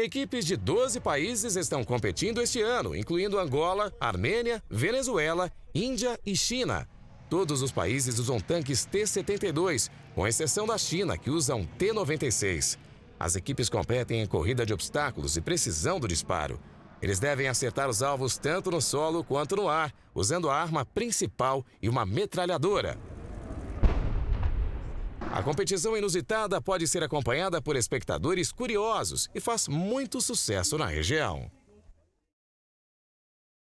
Equipes de 12 países estão competindo este ano, incluindo Angola, Armênia, Venezuela, Índia e China. Todos os países usam tanques T-72, com exceção da China, que usa um T-96. As equipes competem em corrida de obstáculos e precisão do disparo. Eles devem acertar os alvos tanto no solo quanto no ar, usando a arma principal e uma metralhadora competição inusitada pode ser acompanhada por espectadores curiosos e faz muito sucesso na região.